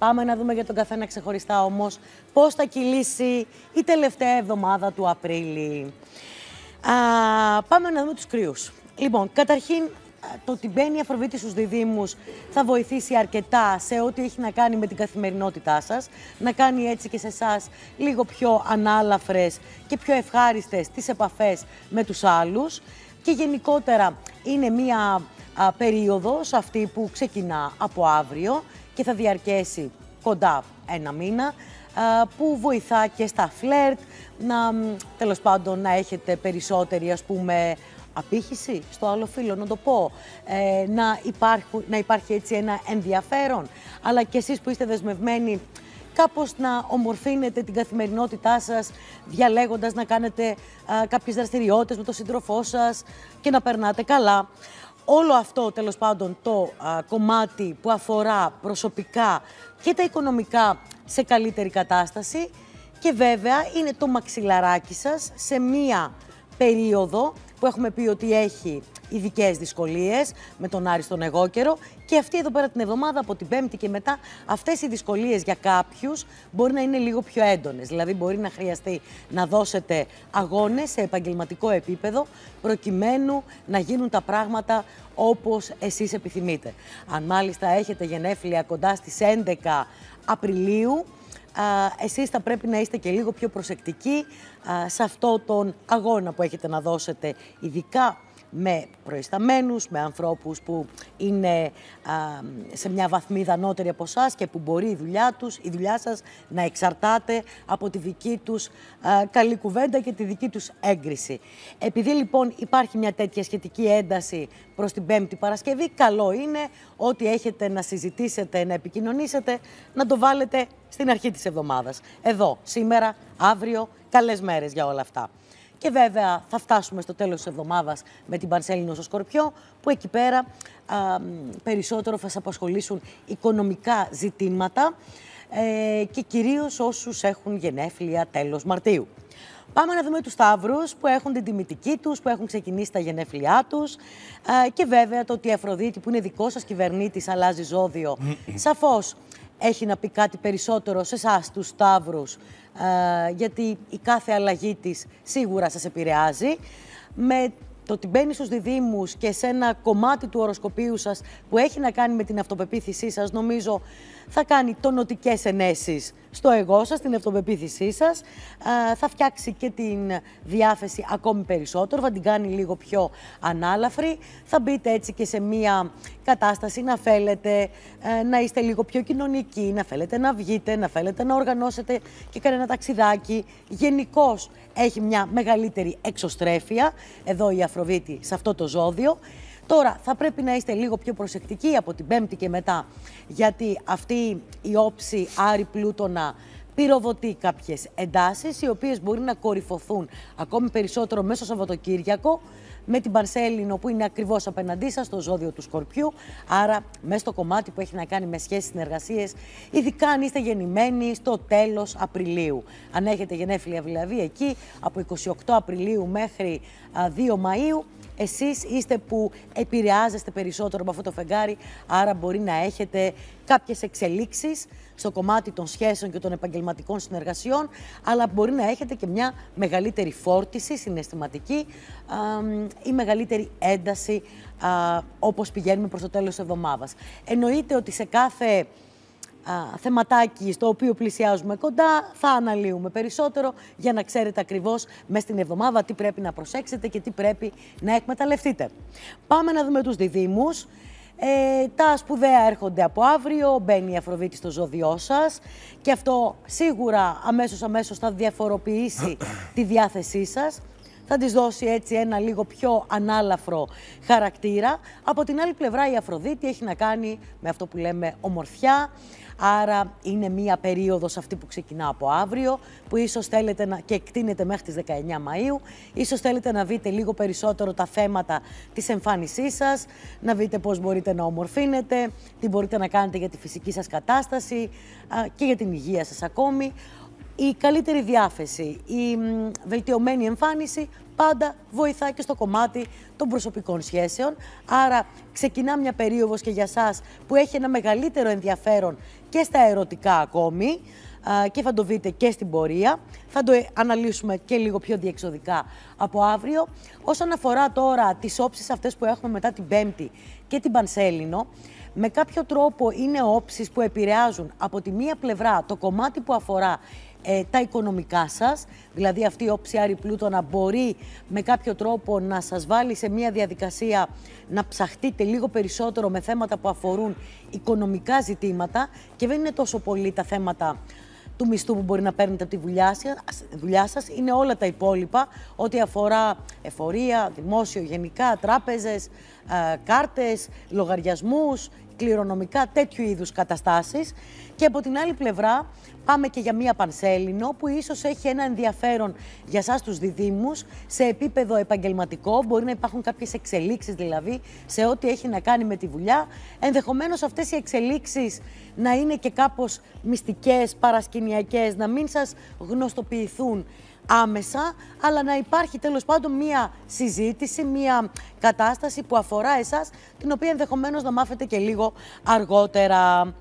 Πάμε να δούμε για τον καθένα ξεχωριστά όμως πώς θα κυλήσει η τελευταία εβδομάδα του Απρίλη. πάμε να δούμε τους κρύους. Λοιπόν, καταρχήν το ότι μπαίνει η Αφροβίτη στους διδήμους θα βοηθήσει αρκετά σε ό,τι έχει να κάνει με την καθημερινότητά σας. Να κάνει έτσι και σε εσάς λίγο πιο ανάλαφρες και πιο ευχάριστες τις επαφές με τους άλλους. Και γενικότερα είναι μία περίοδος αυτή που ξεκινά από αύριο και θα διαρκέσει κοντά ένα μήνα που βοηθά και στα φλερτ να τέλος πάντων να έχετε περισσότερη ας πούμε απήχηση στο άλλο φίλο, να το πω, ε, να, υπάρχει, να υπάρχει έτσι ένα ενδιαφέρον, αλλά και εσείς που είστε δεσμευμένοι κάπως να ομορφύνετε την καθημερινότητά σας, διαλέγοντας να κάνετε ε, κάποιες δραστηριότητες με τον σύντροφό σας και να περνάτε καλά όλο αυτό τέλος πάντων το κομμάτι που αφορά προσωπικά και τα οικονομικά σε καλύτερη κατάσταση και βέβαια είναι το μαξιλαράκι σας σε μία περίοδο που έχουμε πει ότι έχει ειδικές δυσκολίες με τον Άρη στον εγώ καιρό. Και αυτή εδώ πέρα την εβδομάδα, από την Πέμπτη και μετά, αυτές οι δυσκολίες για κάποιους μπορεί να είναι λίγο πιο έντονες. Δηλαδή, μπορεί να χρειαστεί να δώσετε αγώνες σε επαγγελματικό επίπεδο, προκειμένου να γίνουν τα πράγματα όπως εσείς επιθυμείτε. Αν μάλιστα έχετε γενέφλια κοντά στις 11 Απριλίου, εσείς θα πρέπει να είστε και λίγο πιο προσεκτικοί σε αυτό τον αγώνα που έχετε να δώσετε, ειδικά με προϊσταμένους, με ανθρώπους που είναι σε μια βαθμίδα ανώτερη από εσάς και που μπορεί η δουλειά τους, η δουλειά σας να εξαρτάται από τη δική τους α, καλή κουβέντα και τη δική τους έγκριση. Επειδή λοιπόν υπάρχει μια τέτοια σχετική ένταση προς την Πέμπτη Παρασκευή, καλό είναι ότι έχετε να συζητήσετε, να επικοινωνήσετε, να το βάλετε στην αρχή της εβδομάδας. Εδώ, σήμερα, αύριο, καλές μέρες για όλα αυτά. Και βέβαια θα φτάσουμε στο τέλος της εβδομάδας με την Παρσέλινο στο Σκορπιό, που εκεί πέρα περισσότερο θα σας απασχολήσουν οικονομικά ζητήματα ε, και κυρίως όσους έχουν γενέφλια τέλος Μαρτίου. Πάμε να δούμε τους Σταύρους που έχουν την τιμητική τους, που έχουν ξεκινήσει τα γενέφλια τους και βέβαια το ότι η Αφροδίτη που είναι δικός σας κυβερνήτης αλλάζει ζώδιο. Σαφώς έχει να πει κάτι περισσότερο σε εσάς, τους Σταύρους, ε, γιατί η κάθε αλλαγή της σίγουρα σας επηρεάζει. Με το ότι μπαίνει στους διδήμου και σε ένα κομμάτι του οροσκοπίου σας που έχει να κάνει με την αυτοπεποίθησή σας, νομίζω θα κάνει τονωτικέ ενέσεις στο εγώ σας, την αυτοπεποίθησή σας. Θα φτιάξει και την διάθεση ακόμη περισσότερο, θα την κάνει λίγο πιο ανάλαφρη. Θα μπείτε έτσι και σε μία κατάσταση να θέλετε ε, να είστε λίγο πιο κοινωνικοί, να θέλετε να βγείτε, να θέλετε να οργανώσετε και κανένα ταξιδάκι. Γενικώς έχει μια μεγαλύτερη εξωστρέφεια εδώ η Αφροβίτη σε αυτό το ζώδιο. Τώρα θα πρέπει να είστε λίγο πιο προσεκτικοί από την Πέμπτη και μετά, γιατί αυτή η όψη Άρη Πλούτονα πυροβοτεί κάποιες εντάσεις, οι οποίες μπορεί να κορυφωθούν ακόμη περισσότερο μέσω Σαββατοκύριακο με την Παρσέλινο που είναι ακριβώς απέναντί σας, στο ζώδιο του Σκορπιού. Άρα, μέσα στο κομμάτι που έχει να κάνει με σχέσεις συνεργασίες, ειδικά αν είστε γεννημένοι στο τέλος Απριλίου. Αν έχετε γενέφυλια δηλαδή εκεί, από 28 Απριλίου μέχρι 2 Μαου, εσείς είστε που επηρεάζεστε περισσότερο από αυτό το φεγγάρι, άρα μπορεί να έχετε κάποιες εξελίξεις στο κομμάτι των σχέσεων και των επαγγελματικών συνεργασιών, αλλά μπορεί να έχετε και μια μεγαλύτερη φόρτιση συναισθηματική ή μεγαλύτερη ένταση α, όπως πηγαίνουμε προς το τέλος της εβδομάδας. Εννοείται ότι σε κάθε α, θεματάκι στο οποίο πλησιάζουμε κοντά θα αναλύουμε περισσότερο για να ξέρετε ακριβώς μέσα στην εβδομάδα τι πρέπει να προσέξετε και τι πρέπει να εκμεταλλευτείτε. Πάμε να δούμε τους διδήμους. Ε, τα σπουδαία έρχονται από αύριο, μπαίνει η Αφροδίτη στο ζώδιό σας. και αυτό σίγουρα αμέσως αμέσως θα διαφοροποιήσει τη διάθεσή σας θα της δώσει έτσι ένα λίγο πιο ανάλαφρο χαρακτήρα. Από την άλλη πλευρά, η Αφροδίτη έχει να κάνει με αυτό που λέμε ομορφιά. Άρα είναι μία περίοδος αυτή που ξεκινά από αύριο, που ίσως θέλετε να... και εκτείνεται μέχρι τις 19 Μαΐου. Ίσως θέλετε να δείτε λίγο περισσότερο τα θέματα της εμφάνισής σας, να δείτε πώς μπορείτε να ομορφύνετε, τι μπορείτε να κάνετε για τη φυσική σας κατάσταση και για την υγεία σας ακόμη η καλύτερη διάθεση, η βελτιωμένη εμφάνιση πάντα βοηθάει και στο κομμάτι των προσωπικών σχέσεων. Άρα ξεκινά μια περίοδος και για σας που έχει ένα μεγαλύτερο ενδιαφέρον και στα ερωτικά ακόμη και θα το δείτε και στην πορεία. Θα το ε, αναλύσουμε και λίγο πιο διεξοδικά από αύριο. Όσον αφορά τώρα τις όψεις αυτές που έχουμε μετά την Πέμπτη και την Πανσέλινο, με κάποιο τρόπο είναι όψεις που επηρεάζουν από τη μία πλευρά το κομμάτι που αφορά ε, τα οικονομικά σας, δηλαδή αυτή η όψη Άρη Πλούτονα μπορεί με κάποιο τρόπο να σας βάλει σε μια διαδικασία να ψαχτείτε λίγο περισσότερο με θέματα που αφορούν οικονομικά ζητήματα και δεν είναι τόσο πολύ τα θέματα του μισθού που μπορεί να παίρνετε από τη δουλειά σας, είναι όλα τα υπόλοιπα, ό,τι αφορά εφορία, δημόσιο γενικά, τράπεζες, ε, κάρτες, λογαριασμούς, κληρονομικά, τέτοιου είδους καταστάσεις. Και από την άλλη πλευρά Πάμε και για μία πανσέλινο που ίσως έχει ένα ενδιαφέρον για εσά τους διδήμου σε επίπεδο επαγγελματικό. Μπορεί να υπάρχουν κάποιες εξελίξεις δηλαδή σε ό,τι έχει να κάνει με τη δουλειά. Ενδεχομένως αυτές οι εξελίξεις να είναι και κάπως μυστικές, παρασκηνιακές, να μην σας γνωστοποιηθούν άμεσα, αλλά να υπάρχει τέλος πάντων μία συζήτηση, μία κατάσταση που αφορά εσάς, την οποία ενδεχομένως να μάθετε και λίγο αργότερα.